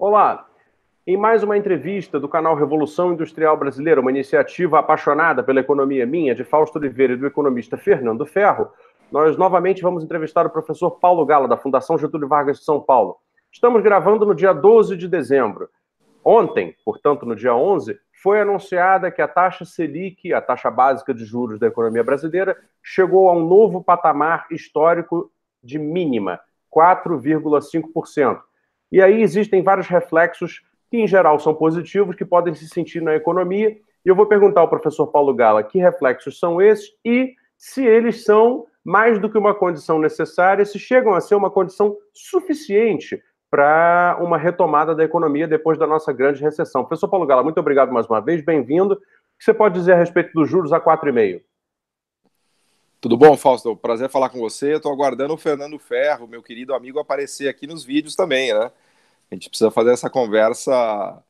Olá! Em mais uma entrevista do canal Revolução Industrial Brasileira, uma iniciativa apaixonada pela economia minha, de Fausto Oliveira e do economista Fernando Ferro, nós novamente vamos entrevistar o professor Paulo Gala, da Fundação Getúlio Vargas de São Paulo. Estamos gravando no dia 12 de dezembro. Ontem, portanto, no dia 11, foi anunciada que a taxa Selic, a taxa básica de juros da economia brasileira, chegou a um novo patamar histórico de mínima, 4,5%. E aí existem vários reflexos que, em geral, são positivos, que podem se sentir na economia. E eu vou perguntar ao professor Paulo Gala que reflexos são esses e se eles são mais do que uma condição necessária, se chegam a ser uma condição suficiente para uma retomada da economia depois da nossa grande recessão. Professor Paulo Gala, muito obrigado mais uma vez, bem-vindo. O que você pode dizer a respeito dos juros a 4,5? Tudo bom, Fausto? Prazer falar com você. Estou aguardando o Fernando Ferro, meu querido amigo, aparecer aqui nos vídeos também, né? A gente precisa fazer essa conversa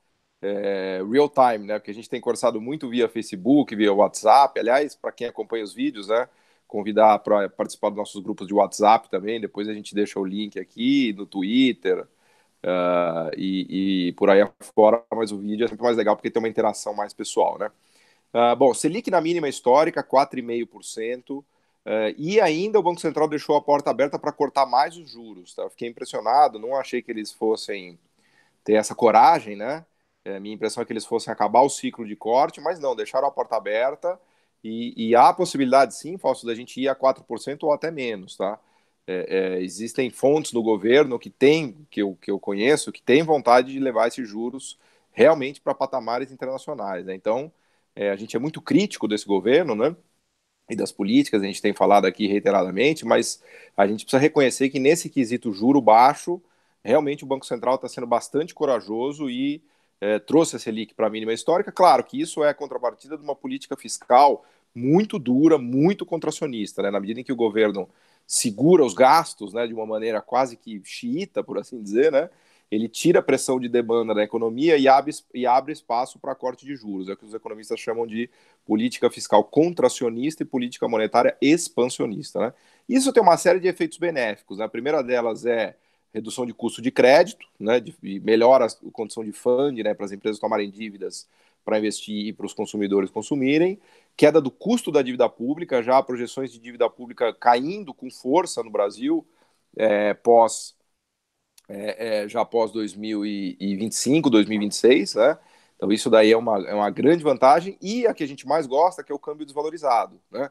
é, real time, né? Porque a gente tem conversado muito via Facebook, via WhatsApp. Aliás, para quem acompanha os vídeos, né? Convidar para participar dos nossos grupos de WhatsApp também. Depois a gente deixa o link aqui no Twitter uh, e, e, por aí afora. Mas o vídeo é sempre mais legal porque tem uma interação mais pessoal, né? Uh, bom, Selic na mínima histórica, 4,5%. Uh, e ainda o Banco Central deixou a porta aberta para cortar mais os juros. Tá? fiquei impressionado, não achei que eles fossem ter essa coragem, né? É, minha impressão é que eles fossem acabar o ciclo de corte, mas não, deixaram a porta aberta e, e há a possibilidade, sim, Fausto, da gente ir a 4% ou até menos, tá? É, é, existem fontes do governo que tem, que eu, que eu conheço, que tem vontade de levar esses juros realmente para patamares internacionais, né? Então, é, a gente é muito crítico desse governo, né? e das políticas, a gente tem falado aqui reiteradamente, mas a gente precisa reconhecer que nesse quesito juro baixo, realmente o Banco Central está sendo bastante corajoso e é, trouxe a Selic para a mínima histórica. Claro que isso é a contrapartida de uma política fiscal muito dura, muito contracionista, né? na medida em que o governo segura os gastos né, de uma maneira quase que xiita, por assim dizer, né? ele tira a pressão de demanda da economia e abre, e abre espaço para corte de juros. É o que os economistas chamam de política fiscal contracionista e política monetária expansionista. Né? Isso tem uma série de efeitos benéficos. Né? A primeira delas é redução de custo de crédito, né? de, melhora a condição de funding né? para as empresas tomarem dívidas para investir e para os consumidores consumirem, queda do custo da dívida pública, já projeções de dívida pública caindo com força no Brasil é, pós é, é, já após 2025, 2026, né? Então isso daí é uma, é uma grande vantagem e a que a gente mais gosta que é o câmbio desvalorizado, né?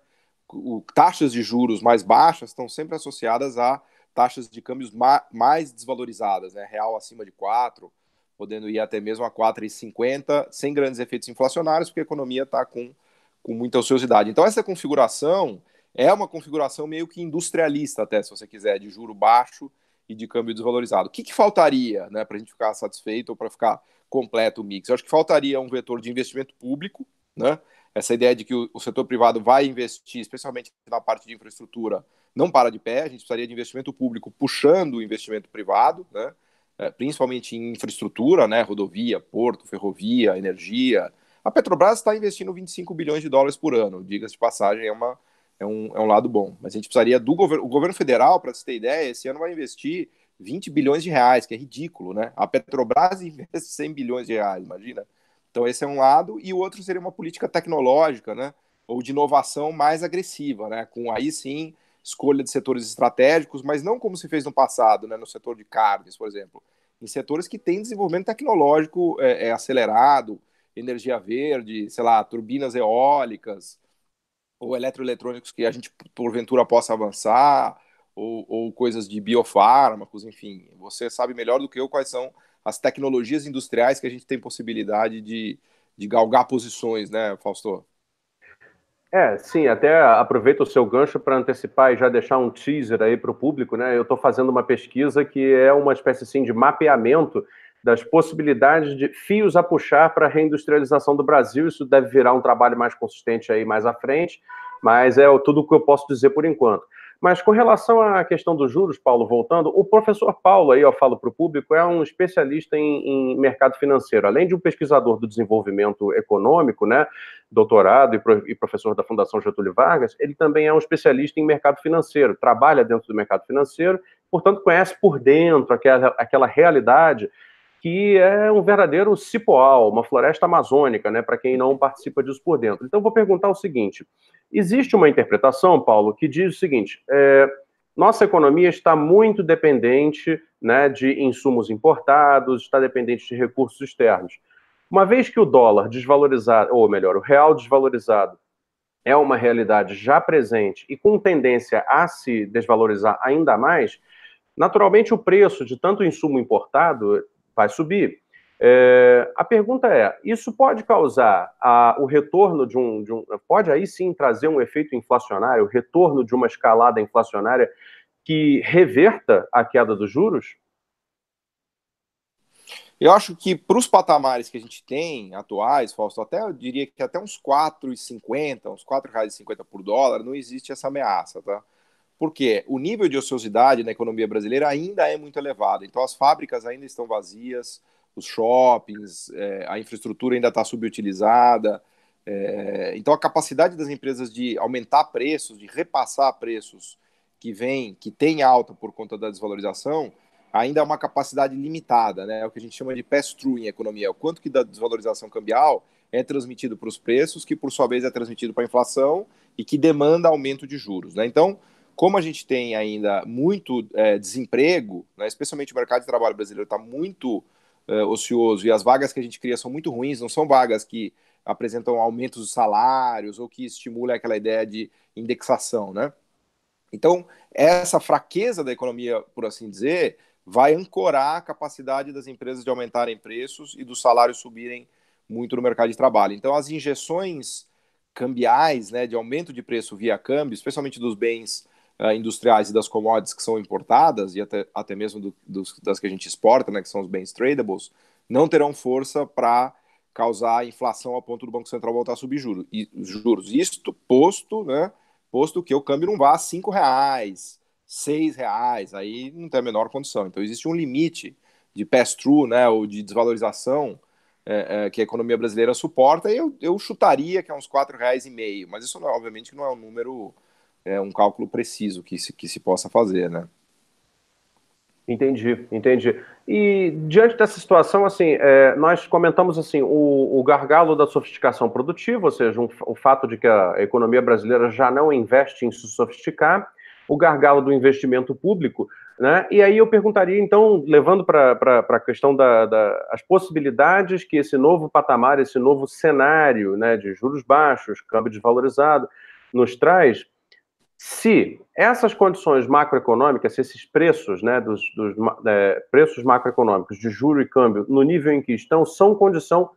O, taxas de juros mais baixas estão sempre associadas a taxas de câmbios ma mais desvalorizadas, né? Real acima de 4, podendo ir até mesmo a 4,50, sem grandes efeitos inflacionários, porque a economia está com, com muita ociosidade. Então essa configuração é uma configuração meio que industrialista até, se você quiser, de juro baixo e de câmbio desvalorizado. O que, que faltaria né, para a gente ficar satisfeito ou para ficar completo o mix? Eu acho que faltaria um vetor de investimento público, né? essa ideia de que o, o setor privado vai investir, especialmente na parte de infraestrutura, não para de pé, a gente precisaria de investimento público puxando o investimento privado, né? É, principalmente em infraestrutura, né? rodovia, porto, ferrovia, energia. A Petrobras está investindo 25 bilhões de dólares por ano, diga-se de passagem, é uma é um, é um lado bom. Mas a gente precisaria do governo. O governo federal, para você ter ideia, esse ano vai investir 20 bilhões de reais, que é ridículo, né? A Petrobras investe 100 bilhões de reais, imagina. Então, esse é um lado, e o outro seria uma política tecnológica, né? Ou de inovação mais agressiva, né? Com aí sim escolha de setores estratégicos, mas não como se fez no passado, né? No setor de carnes, por exemplo. Em setores que têm desenvolvimento tecnológico é, é acelerado, energia verde, sei lá, turbinas eólicas, ou eletroeletrônicos que a gente porventura possa avançar, ou, ou, coisas de biofármacos, enfim. Você sabe melhor do que eu quais são as tecnologias industriais que a gente tem possibilidade de, de galgar posições, né, Fausto? É, sim, até aproveito o seu gancho para antecipar e já deixar um teaser aí para o público, né? Eu estou fazendo uma pesquisa que é uma espécie assim, de mapeamento das possibilidades de fios a puxar para a reindustrialização do Brasil. Isso deve virar um trabalho mais consistente aí mais à frente, mas é tudo o que eu posso dizer por enquanto. Mas com relação à questão dos juros, Paulo, voltando, o professor Paulo, aí eu falo para o público, é um especialista em, em, mercado financeiro, além de um pesquisador do desenvolvimento econômico, né, doutorado e, pro, e, professor da Fundação Getúlio Vargas, ele também é um especialista em mercado financeiro, trabalha dentro do mercado financeiro, portanto conhece por dentro aquela, aquela realidade que é um verdadeiro cipoal, uma floresta amazônica, né, para quem não participa disso por dentro. Então, vou perguntar o seguinte: existe uma interpretação, Paulo, que diz o seguinte: é, nossa economia está muito dependente né, de insumos importados, está dependente de recursos externos. Uma vez que o dólar desvalorizado, ou melhor, o real desvalorizado, é uma realidade já presente e com tendência a se desvalorizar ainda mais, naturalmente o preço de tanto insumo importado vai subir. É, a pergunta é: isso pode causar a, o retorno de um, de um. Pode aí sim trazer um efeito inflacionário, o retorno de uma escalada inflacionária que reverta a queda dos juros? Eu acho que para os patamares que a gente tem atuais, Fausto, até eu diria que até uns 4,50, uns R$ 4,50 por dólar, não existe essa ameaça, tá? porque o nível de ociosidade na economia brasileira ainda é muito elevado. Então, as fábricas ainda estão vazias, os shoppings, é, a infraestrutura ainda está subutilizada. É, então, a capacidade das empresas de aumentar preços, de repassar preços que vem, que tem alta por conta da desvalorização, ainda é uma capacidade limitada, né? É o que a gente chama de pass-through em economia, o quanto que da desvalorização cambial é transmitido para os preços, que por sua vez é transmitido para a inflação e que demanda aumento de juros, né? Então, como a gente tem ainda muito é, desemprego, né, especialmente o mercado de trabalho brasileiro está muito é, ocioso e as vagas que a gente cria são muito ruins, não são vagas que apresentam aumentos de salários ou que estimulem aquela ideia de indexação, né? Então, essa fraqueza da economia, por assim dizer, vai ancorar a capacidade das empresas de aumentarem preços e dos salários subirem muito no mercado de trabalho. Então, as injeções cambiais, né, de aumento de preço via câmbio, especialmente dos bens uh, industriais e das commodities que são importadas, e até, até mesmo do, dos, das que a gente exporta, né, que são os bens tradables, não terão força para causar inflação a ponto do Banco Central voltar a subir juros. E, juros. Isto posto, né, posto que o câmbio não vá a R$ reais, R$ reais, aí não tem a menor condição. Então existe um limite de pass-through, né, ou de desvalorização é, é, que a economia brasileira suporta, eu, eu chutaria que é uns R$ reais e meio, mas isso não, é, obviamente não é um número é, um cálculo preciso que se, que se possa fazer, né? Entendi, entendi. E diante dessa situação, assim, é, nós comentamos assim o, o, gargalo da sofisticação produtiva, ou seja, um, o fato de que a economia brasileira já não investe em se sofisticar, o gargalo do investimento público, né? E aí eu perguntaria, então, levando para a questão das da, da, possibilidades que esse novo patamar, esse novo cenário né, de juros baixos, câmbio desvalorizado, nos traz, se essas condições macroeconômicas, se esses preços, né, dos, dos é, preços macroeconômicos de juro e câmbio no nível em que estão, são condição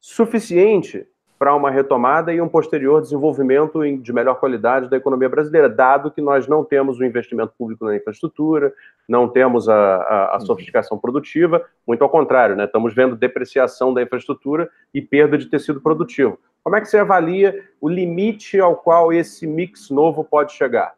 suficiente para uma retomada e um posterior desenvolvimento de melhor qualidade da economia brasileira, dado que nós não temos o investimento público na infraestrutura, não temos a, a, a uhum. sofisticação produtiva, muito ao contrário, né? estamos vendo depreciação da infraestrutura e perda de tecido produtivo. Como é que você avalia o limite ao qual esse mix novo pode chegar?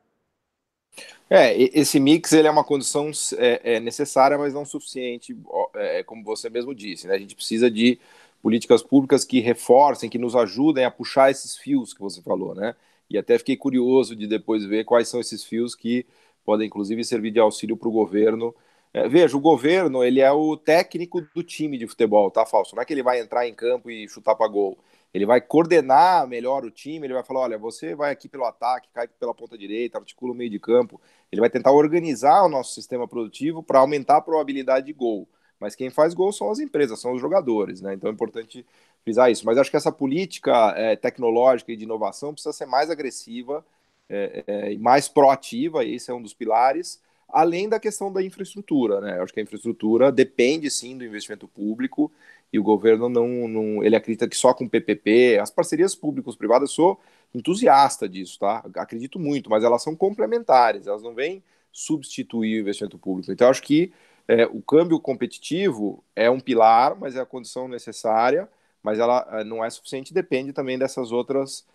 É, esse mix ele é uma condição é, é necessária, mas não suficiente, é, como você mesmo disse. Né? A gente precisa de políticas públicas que reforcem, que nos ajudem a puxar esses fios que você falou, né? E até fiquei curioso de depois ver quais são esses fios que podem, inclusive, servir de auxílio para o governo. É, veja, o governo ele é o técnico do time de futebol, tá, Falso? Não é que ele vai entrar em campo e chutar para gol. Ele vai coordenar melhor o time, ele vai falar: olha, você vai aqui pelo ataque, cai pela ponta direita, articula o meio de campo. Ele vai tentar organizar o nosso sistema produtivo para aumentar a probabilidade de gol mas quem faz gol são as empresas, são os jogadores, né? Então é importante frisar isso. Mas acho que essa política é, tecnológica e de inovação precisa ser mais agressiva é, é, mais proativa, e esse é um dos pilares, além da questão da infraestrutura, né? acho que a infraestrutura depende sim do investimento público e o governo não, não ele acredita que só com PPP, as parcerias públicos privadas, eu sou entusiasta disso, tá? Acredito muito, mas elas são complementares, elas não vêm substituir o investimento público. Então acho que é, o câmbio competitivo é um pilar, mas é a condição necessária, mas ela é, não é suficiente, depende também dessas outras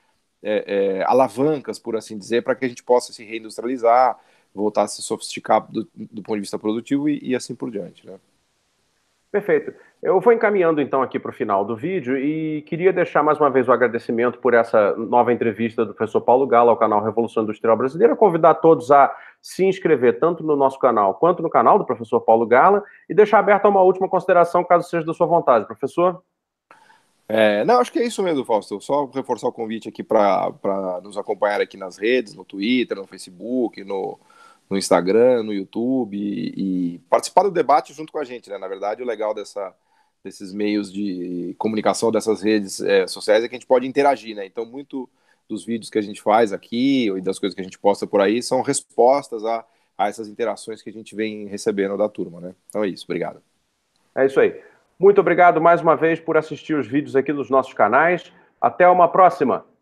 é, é, alavancas, por assim dizer, para que a gente possa se reindustrializar, voltar a se sofisticar do, do ponto de vista produtivo e, e assim por diante. Né? Perfeito. Eu vou encaminhando então aqui para o final do vídeo e queria deixar mais uma vez o agradecimento por essa nova entrevista do professor Paulo Galo ao canal Revolução Industrial Brasileira. Convidar todos a se inscrever tanto no nosso canal quanto no canal do professor Paulo Gala e deixar aberta uma última consideração, caso seja da sua vontade, professor. É, não, acho que é isso mesmo, Fausto. Só reforçar o convite aqui para nos acompanhar aqui nas redes, no Twitter, no Facebook, no, no Instagram, no YouTube e, e, participar do debate junto com a gente, né? Na verdade, o legal dessa, desses meios de comunicação, dessas redes é, sociais, é que a gente pode interagir, né? Então, muito dos vídeos que a gente faz aqui e das coisas que a gente posta por aí são respostas a, a essas interações que a gente vem recebendo da turma, né? Então é isso, obrigado. É isso aí. Muito obrigado mais uma vez por assistir os vídeos aqui dos nossos canais. Até uma próxima!